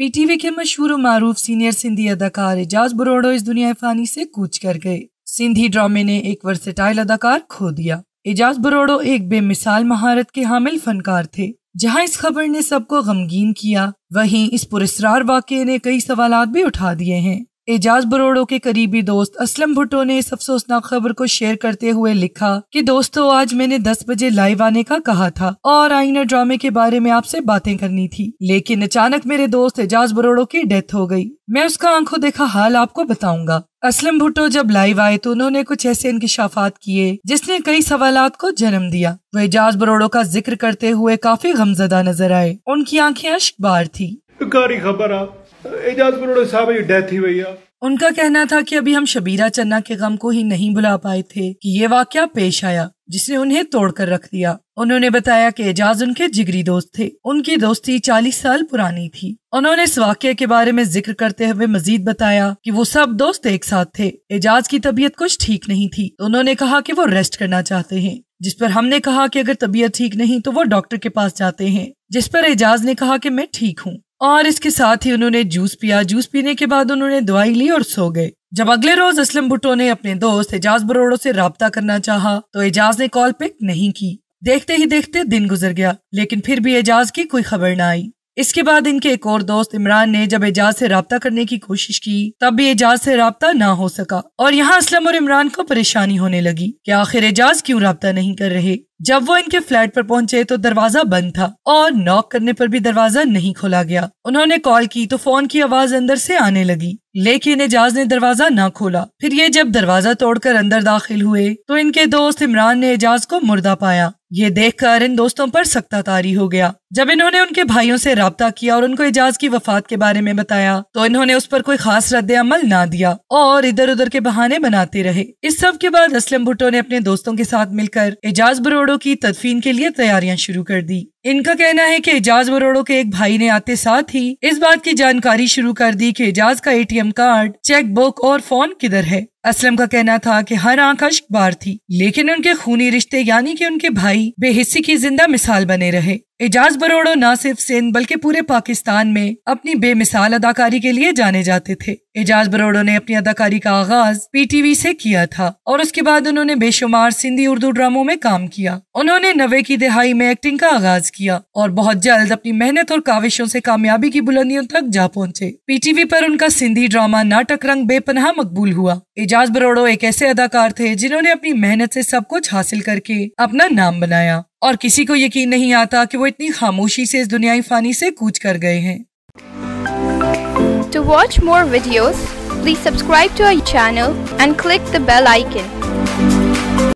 we के मशहूर और मरूफ सीनियर सिंधी अदाकार एजाज बरोड़ो इस दुनिया फानी से कूच कर गए सिंधी ड्रामे ने एक वर्सेटाइल अदाकार खो दिया एजाज बरोड़ो एक बेमिसाल महारत के हामिल फनकार थे जहां इस खबर ने सबको गमगीन किया वहीं इस पुरस्कार वाक्य ने कई सवाल भी उठा दिए हैं एजाज बरोड़ो के करीबी दोस्त असलम भुट्टो ने इस अफसोसनाक खबर को शेयर करते हुए लिखा कि दोस्तों आज मैंने 10 बजे लाइव आने का कहा था और आईना ड्रामे के बारे में आपसे बातें करनी थी लेकिन अचानक मेरे दोस्त एजाज बरोड़ो की डेथ हो गई मैं उसका आंखों देखा हाल आपको बताऊंगा असलम भुट्टो जब लाइव आए तो उन्होंने कुछ ऐसे इंकशाफात किए जिसने कई सवाल को जन्म दिया वो एजाज बरोड़ो का जिक्र करते हुए काफी गमजदा नजर आए उनकी आंखें अशबार थी खबर आप एजाज साहब की डेथ ही हुई है उनका कहना था कि अभी हम शबीरा चन्ना के गम को ही नहीं भुला पाए थे कि ये वाक्य पेश आया जिसने उन्हें तोड़कर रख दिया उन्होंने बताया कि एजाज उनके जिगरी दोस्त थे उनकी दोस्ती चालीस साल पुरानी थी उन्होंने इस वाक्य के बारे में जिक्र करते हुए मजीद बताया कि वो सब दोस्त एक साथ थे एजाज की तबीयत कुछ ठीक नहीं थी तो उन्होंने कहा कि वो रेस्ट करना चाहते हैं जिस पर हमने कहा कि अगर तबीयत ठीक नहीं तो वो डॉक्टर के पास जाते हैं जिस पर एजाज ने कहा कि मैं ठीक हूँ और इसके साथ ही उन्होंने जूस पिया जूस पीने के बाद उन्होंने दवाई ली और सो गए जब अगले रोज असलम भुट्टो ने अपने दोस्त एजाज बरोड़ो से रबता करना चाहा तो एजाज ने कॉल पिक नहीं की देखते ही देखते दिन गुजर गया लेकिन फिर भी एजाज की कोई खबर न आई इसके बाद इनके एक और दोस्त इमरान ने जब एजाज से रबता करने की कोशिश की तब भी एजाज से रबता ना हो सका और यहाँ असलम और इमरान को परेशानी होने लगी कि आखिर एजाज क्यों रबता नहीं कर रहे जब वो इनके फ्लैट पर पहुंचे तो दरवाजा बंद था और नॉक करने पर भी दरवाजा नहीं खोला गया उन्होंने कॉल की तो फोन की आवाज अंदर से आने लगी लेकिन एजाज ने दरवाजा ना खोला फिर ये जब दरवाजा तोड़कर अंदर दाखिल हुए तो इनके दोस्त इमरान ने एजाज को मुर्दा पाया ये देखकर इन दोस्तों पर सख्ता तारी हो गया जब इन्होंने उनके भाइयों से रबता किया और उनको एजाज की वफात के बारे में बताया तो इन्होंने उस पर कोई खास रद्द अमल ना दिया और इधर उधर के बहाने बनाते रहे इस सब के बाद असलम भुट्टो ने अपने दोस्तों के साथ मिलकर एजाज बरोड़ो की तदफीन के लिए तैयारियां शुरू कर दी इनका कहना है कि एजाज बरोड़ो के एक भाई ने आते साथ ही इस बात की जानकारी शुरू कर दी कि एजाज का एटीएम कार्ड चेक बुक और फोन किधर है असलम का कहना था कि हर आंख अश्क बार थी लेकिन उनके खूनी रिश्ते यानी कि उनके भाई बेहिस्सी की जिंदा मिसाल बने रहे एजाज बरोड़ो न सिर्फ सिंध बल्कि पूरे पाकिस्तान में अपनी बेमिसाल अदाकारी के लिए जाने जाते थे एजाज बरोड़ो ने अपनी अदाकारी का आगाज पीटीवी से किया था और उसके बाद उन्होंने बेशुमार सिंधी उर्दू ड्रामों में काम किया उन्होंने नवे की दिहाई में एक्टिंग का आगाज किया और बहुत जल्द अपनी मेहनत और काविशों से कामयाबी की बुलंदियों तक जा पहुंचे पीटीवी पर उनका सिंधी ड्रामा नाटक रंग बेपनाह मकबूल हुआ एजाज बरोड़ो एक ऐसे अदाकार थे जिन्होंने अपनी मेहनत से सब कुछ हासिल करके अपना नाम बनाया और किसी को यकीन नहीं आता कि वो इतनी खामोशी से इस दुनियाई फानी से कूच कर गए हैं to watch more videos please subscribe to our channel and click the bell icon